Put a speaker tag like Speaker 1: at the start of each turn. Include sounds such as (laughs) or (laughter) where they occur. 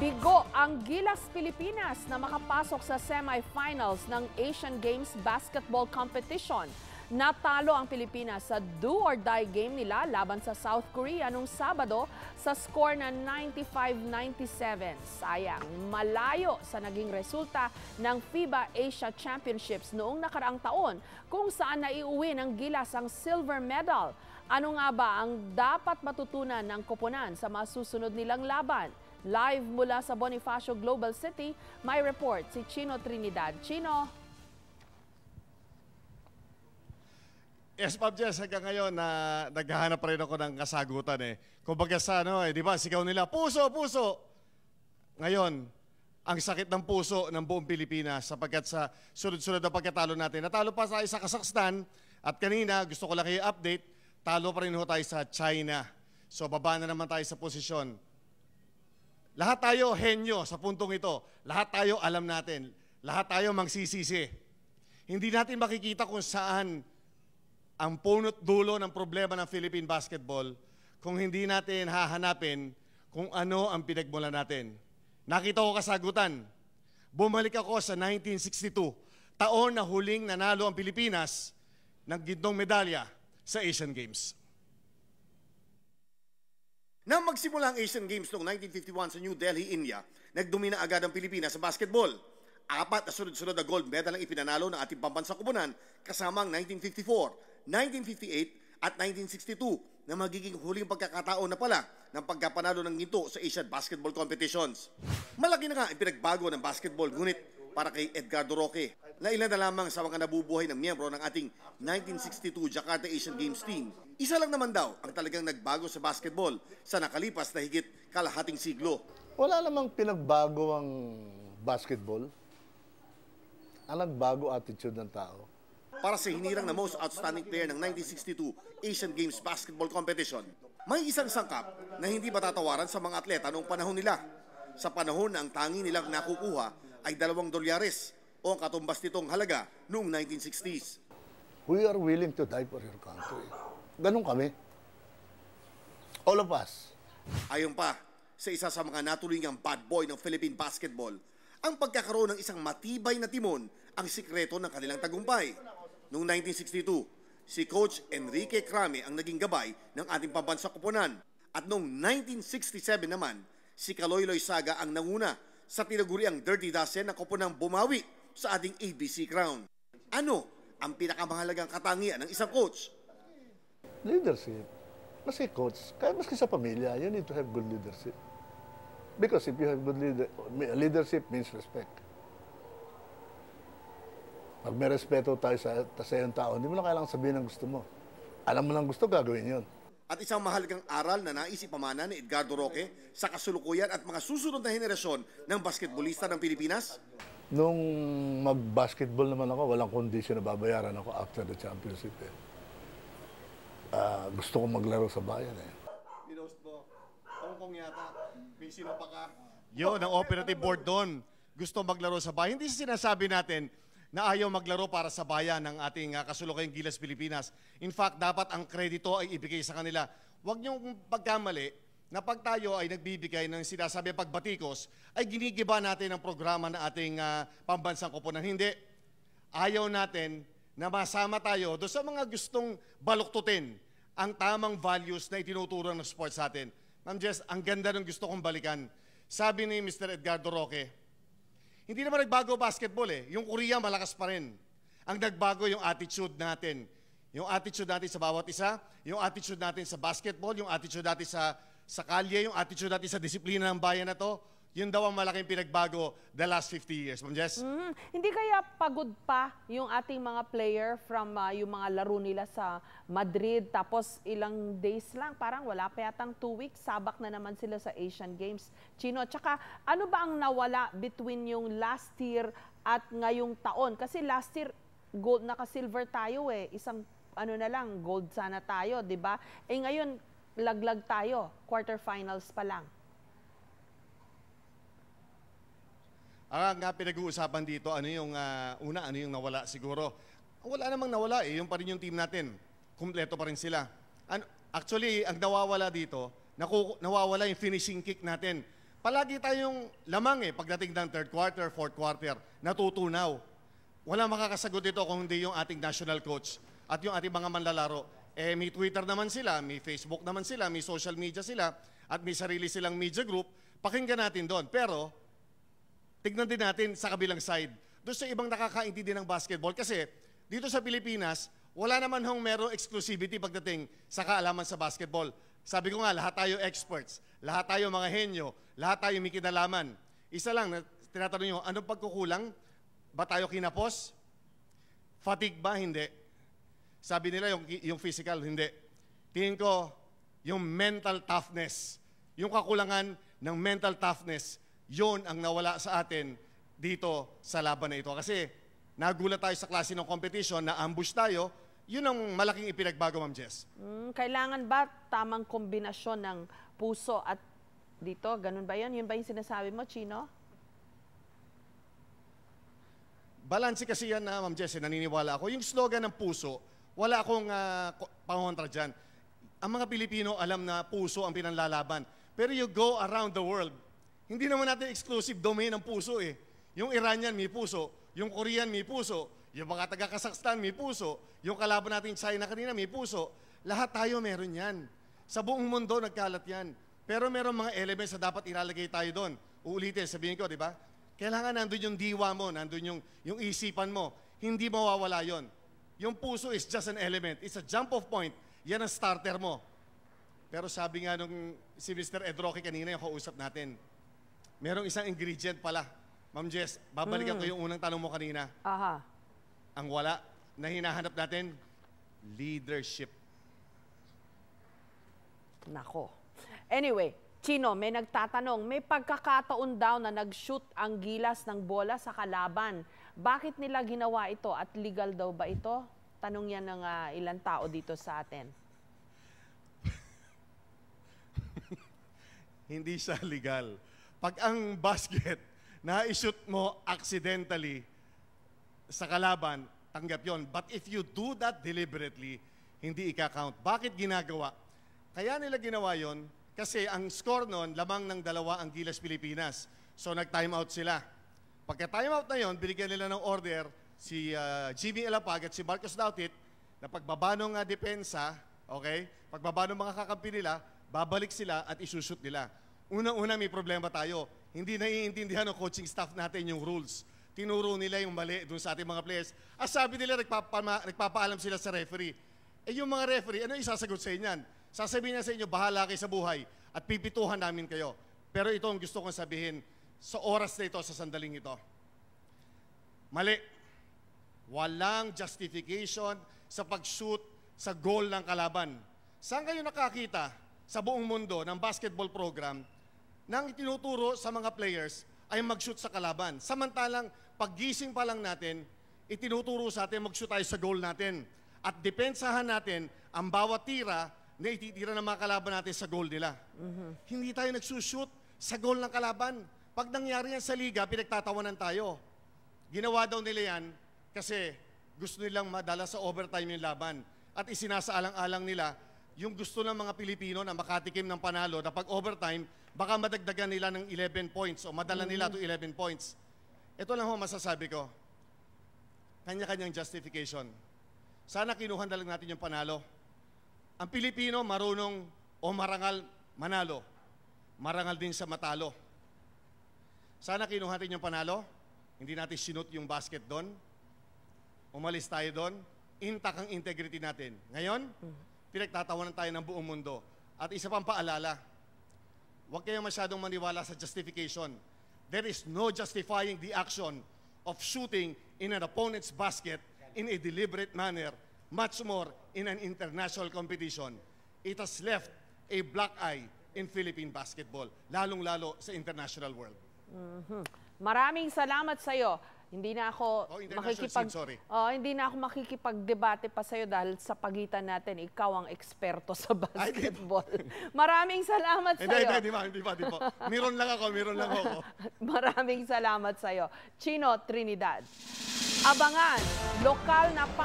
Speaker 1: Bigo ang Gilas Pilipinas na makapasok sa semifinals ng Asian Games Basketball Competition. Natalo ang Pilipinas sa do-or-die game nila laban sa South Korea noong Sabado sa score na 95-97. Sayang, malayo sa naging resulta ng FIBA Asia Championships noong nakaraang taon kung saan naiuwi ng Gilas ang silver medal. Ano nga ba ang dapat matutunan ng koponan sa masusunod nilang laban? Live mula sa Bonifacio Global City, may report si Chino Trinidad. Chino?
Speaker 2: Yes, Ma'am Jess, hanggang ngayon na naghahanap pa rin ako ng kasagutan eh. Kumbaga sa ano eh, di ba, sigaw nila, puso, puso! Ngayon, ang sakit ng puso ng buong Pilipinas sapagkat sa sunod-sunod na pagkatalo natin. Natalo pa tayo sa Kazakhstan at kanina, gusto ko lang kayo update, talo pa rin ho tayo sa China. So baba na naman tayo sa posisyon lahat tayo henyo sa puntong ito. Lahat tayo alam natin. Lahat tayo magsisisi. Hindi natin makikita kung saan ang punot dulo ng problema ng Philippine basketball kung hindi natin hahanapin kung ano ang pinagmula natin. Nakita ko kasagutan. Bumalik ako sa 1962, taon na huling nanalo ang Pilipinas ng gintong medalya sa Asian Games. Nang magsimula ang Asian Games noong 1951 sa New Delhi, India, nagdumina agad ang Pilipinas sa basketball. Apat na sunod-sunod na gold medal ang ipinanalo ng ating pambansang kupunan kasama ang 1954, 1958 at 1962 na magiging huling pagkakataon na pala ng pagkapanalo ng ginto sa Asian Basketball Competitions. Malaki na nga ang pinagbago ng basketball ngunit para kay Edgardo Roque na ilan na lamang sa mga nabubuhay ng miyembro ng ating 1962 Jakarta Asian Games team. Isa lang naman daw ang talagang nagbago sa basketball sa nakalipas na higit kalahating siglo. Wala namang pinagbago ang basketball. Ang nagbago attitude ng tao. Para sa hinirang na most outstanding player ng 1962 Asian Games Basketball Competition, may isang sangkap na hindi patatawaran sa mga atleta noong panahon nila. Sa panahon na ang tangi nilang nakukuha ay dalawang dolyares o ang katumbas nitong halaga noong 1960s. We are willing to die for your country. Ganun kami. All of us. Ayon pa, sa isa sa mga natulingang bad boy ng Philippine basketball, ang pagkakaroon ng isang matibay na timon ang sikreto ng kanilang tagumpay. Noong 1962, si Coach Enrique Crame ang naging gabay ng ating pambansa kupunan. At noong 1967 naman, si Kaloy Loisaga ang nanguna sa ang Dirty Dozen na koponang bumawi sa ating ABC Crown. Ano ang pinakamahalagang katangian ng isang coach? Leadership. Maski coach, kaya maski sa pamilya, you need to have good leadership. Because if you have good leader, leadership means respect. Pag may respeto tayo sa tasayang tao, hindi mo na kailangang sabihin ang gusto mo. Alam mo lang gusto, gagawin yon at isang mahalagang aral na nais ipamana ni Edgardo Roque sa kasulukuyan at mga susunod na henerasyon ng basketbolista ng Pilipinas? Nung mag-basketball naman ako, walang kondisyon na babayaran ako after the championship. Eh. Uh, gusto kong maglaro sa bayan. Eh. Pinost mo, Hongkong yata, may sino pa ka. Yun, ang operative board doon. Gusto maglaro sa bayan. Hindi sinasabi natin, na ayaw maglaro para sa bayan ng ating uh, ah, kasulukayang Gilas Pilipinas. In fact, dapat ang kredito ay ibigay sa kanila. Huwag niyong pagkamali na pag tayo ay nagbibigay ng sinasabi pagbatikos, ay ginigiba natin ang programa ng ating uh, pambansang koponan. Hindi. Ayaw natin na masama tayo do sa mga gustong baluktutin ang tamang values na itinuturo ng sports sa atin. Ma'am Jess, ang ganda ng gusto kong balikan. Sabi ni Mr. Edgardo Roque, hindi naman nagbago basketball eh. Yung Korea malakas pa rin. Ang nagbago yung attitude natin. Yung attitude natin sa bawat isa, yung attitude natin sa basketball, yung attitude natin sa sa kalye, yung attitude natin sa disiplina ng bayan na to, yun daw ang malaking pinagbago the last 50 years. Ma'am Jess? Mm,
Speaker 1: hindi kaya pagod pa yung ating mga player from uh, yung mga laro nila sa Madrid tapos ilang days lang, parang wala pa yatang 2 weeks, sabak na naman sila sa Asian Games. Chino, tsaka ano ba ang nawala between yung last year at ngayong taon? Kasi last year, gold, na naka-silver tayo eh. Isang ano na lang, gold sana tayo, di ba? Eh ngayon, laglag tayo, quarterfinals pa lang.
Speaker 2: Ah, nga pinag-uusapan dito, ano yung ah, una, ano yung nawala siguro. Wala namang nawala eh, yung pa rin yung team natin. Kumpleto pa rin sila. Ano, actually, ang nawawala dito, naku, nawawala yung finishing kick natin. Palagi tayong lamang eh, pagdating ng third quarter, fourth quarter, natutunaw. Wala makakasagot dito kung hindi yung ating national coach at yung ating mga manlalaro. Eh, may Twitter naman sila, may Facebook naman sila, may social media sila, at may sarili silang media group. Pakinggan natin doon. Pero, tignan din natin sa kabilang side. Doon sa ibang nakakaintindi ng basketball kasi dito sa Pilipinas, wala naman hong merong exclusivity pagdating sa kaalaman sa basketball. Sabi ko nga, lahat tayo experts, lahat tayo mga henyo, lahat tayo may kinalaman. Isa lang, tinatanong nyo, anong pagkukulang? Ba tayo kinapos? Fatig ba? Hindi. Sabi nila yung, yung physical, hindi. Tingin ko, yung mental toughness. Yung kakulangan ng mental toughness yon ang nawala sa atin dito sa laban na ito. Kasi nagulat tayo sa klase ng competition na ambush tayo, yun ang malaking ipinagbago, Ma'am Jess.
Speaker 1: Mm, kailangan ba tamang kombinasyon ng puso at dito? Ganun ba yun? Yun ba yung sinasabi mo, Chino?
Speaker 2: Balansi kasi yan na, Ma'am Jess, eh, naniniwala ako. Yung slogan ng puso, wala akong uh, pangontra dyan. Ang mga Pilipino alam na puso ang pinanlalaban. Pero you go around the world, hindi naman natin exclusive domain ang puso eh. Yung Iranian may puso, yung Korean may puso, yung mga taga-Kazakhstan may puso, yung kalaban natin China kanina may puso. Lahat tayo meron yan. Sa buong mundo nagkalat yan. Pero meron mga elements na dapat ilalagay tayo doon. Uulitin, sabihin ko, di ba? Kailangan nandun yung diwa mo, nandun yung, yung isipan mo. Hindi mawawala yon. Yung puso is just an element. It's a jump off point. Yan ang starter mo. Pero sabi nga nung si Mr. Edroki kanina yung kausap natin, Merong isang ingredient pala. Ma'am Jess, babalikan ko hmm. yung unang tanong mo kanina. Aha. Ang wala na hinahanap natin, leadership.
Speaker 1: Nako. Anyway, Chino, may nagtatanong, may pagkakataon daw na nag-shoot ang gilas ng bola sa kalaban. Bakit nila ginawa ito at legal daw ba ito? Tanong yan ng uh, ilang tao dito sa atin.
Speaker 2: (laughs) Hindi siya legal. Pag ang basket (laughs) na ishoot mo accidentally sa kalaban, tanggap yon. But if you do that deliberately, hindi ika-count. Bakit ginagawa? Kaya nila ginawa yon kasi ang score noon, lamang ng dalawa ang Gilas Pilipinas. So nag-timeout sila. Pagka-timeout na yon, binigyan nila ng order si uh, Jimmy Alapag at si Marcos Dautit na pagbaba ng uh, ah, depensa, okay? Pagbaba ng mga kakampi nila, babalik sila at isushoot nila una una may problema tayo. Hindi naiintindihan ng coaching staff natin yung rules. Tinuro nila yung mali doon sa ating mga players. At sabi nila, nagpapa- nagpapaalam sila sa referee. Eh yung mga referee, ano isasagot sa inyan? Sasabihin niya sa inyo, bahala kayo sa buhay at pipituhan namin kayo. Pero ito ang gusto kong sabihin sa oras na ito, sa sandaling ito. Mali. Walang justification sa pag-shoot sa goal ng kalaban. Saan kayo nakakita sa buong mundo ng basketball program na ang itinuturo sa mga players ay mag-shoot sa kalaban. Samantalang paggising pa lang natin, itinuturo sa atin mag-shoot tayo sa goal natin. At depensahan natin ang bawat tira na ititira ng mga kalaban natin sa goal nila. Mm-hmm. Hindi tayo nagsushoot sa goal ng kalaban. Pag nangyari yan sa liga, pinagtatawanan tayo. Ginawa daw nila yan kasi gusto nilang madala sa overtime yung laban. At isinasaalang-alang nila yung gusto ng mga Pilipino na makatikim ng panalo na pag overtime, baka madagdagan nila ng 11 points o madala nila mm. to 11 points. Ito lang ho masasabi ko. Kanya-kanyang justification. Sana kinuha na lang natin yung panalo. Ang Pilipino marunong o marangal manalo. Marangal din sa matalo. Sana kinuha natin yung panalo. Hindi natin sinut yung basket doon. Umalis tayo doon. Intak ang integrity natin. Ngayon, mm. pinagtatawanan tayo ng buong mundo. At isa pang paalala, Huwag kayong masyadong maniwala sa justification. There is no justifying the action of shooting in an opponent's basket in a deliberate manner, much more in an international competition. It has left a black eye in Philippine basketball, lalong-lalo sa international world.
Speaker 1: Mm -hmm. Maraming salamat sa iyo. Hindi na ako oh, makikipag scene, oh, hindi na ako makikipagdebate pa sa iyo dahil sa pagitan natin ikaw ang eksperto sa
Speaker 2: basketball. Ay,
Speaker 1: (laughs) Maraming salamat sa iyo. Hindi, hindi, hindi pa, hindi po.
Speaker 2: Meron lang ako, meron lang ako.
Speaker 1: (laughs) Maraming salamat sa iyo. Chino Trinidad. Abangan lokal na